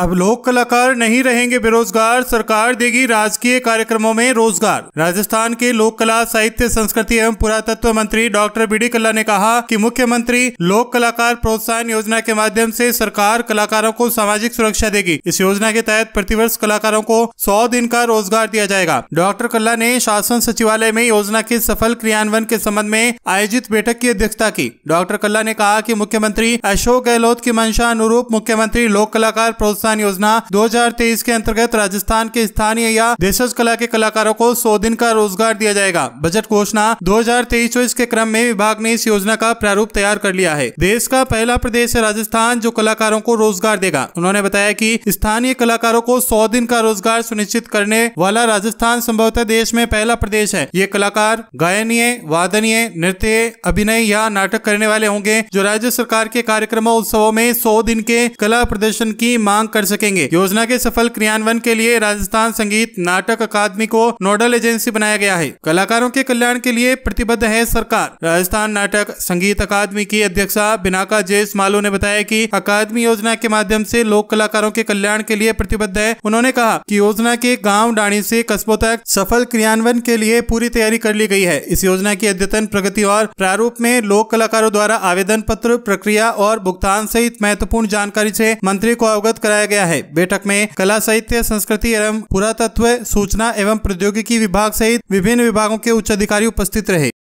अब लोक कलाकार नहीं रहेंगे बेरोजगार सरकार देगी राजकीय कार्यक्रमों में रोजगार राजस्थान के लोक कला साहित्य संस्कृति एवं पुरातत्व मंत्री डॉक्टर बी डी कल्ला ने कहा कि मुख्यमंत्री लोक कलाकार प्रोत्साहन योजना के माध्यम से सरकार कलाकारों को सामाजिक सुरक्षा देगी इस योजना के तहत प्रतिवर्ष कलाकारों को सौ दिन का रोजगार दिया जाएगा डॉक्टर कल्ला ने शासन सचिवालय में योजना के सफल क्रियान्वयन के संबंध में आयोजित बैठक की अध्यक्षता की डॉक्टर कल्ला ने कहा की मुख्यमंत्री अशोक गहलोत की मंशा अनुरूप मुख्यमंत्री लोक कलाकार प्रोत्साहन प्रोत्साहन योजना 2023 के अंतर्गत राजस्थान के स्थानीय या देशज कला के कलाकारों को सौ दिन का रोजगार दिया जाएगा बजट घोषणा दो हजार के क्रम में विभाग ने इस योजना का प्रारूप तैयार कर लिया है देश का पहला प्रदेश है राजस्थान जो कलाकारों को रोजगार देगा उन्होंने बताया की स्थानीय कलाकारों को सौ दिन का रोजगार सुनिश्चित करने वाला राजस्थान संभवतः देश में पहला प्रदेश है ये कलाकार गायनीय वादनीय नृत्य अभिनय या नाटक करने वाले होंगे जो राज्य सरकार के कार्यक्रमों उत्सवों में सौ दिन के कला प्रदर्शन की मांग कर सकेंगे योजना के सफल क्रियान्वयन के लिए राजस्थान संगीत नाटक अकादमी को नोडल एजेंसी बनाया गया है कलाकारों के कल्याण के लिए प्रतिबद्ध है सरकार राजस्थान नाटक संगीत अकादमी की अध्यक्षा बिनाका जेस मालो ने बताया कि अकादमी योजना के माध्यम से लोक कलाकारों के कल्याण के लिए प्रतिबद्ध है उन्होंने कहा कि योजना के गांव डाणी से कस्बों तक सफल क्रियान्वयन के लिए पूरी तैयारी कर ली गई है इस योजना की अद्यतन प्रगति और प्रारूप में लोक कलाकारों द्वारा आवेदन पत्र प्रक्रिया और भुगतान सहित महत्वपूर्ण जानकारी ऐसी मंत्री को अवगत कराया कराया गया है बैठक में कला साहित्य संस्कृति एवं पुरातत्व सूचना एवं प्रौद्योगिकी विभाग सहित विभिन्न विभागों के उच्च अधिकारी उपस्थित रहे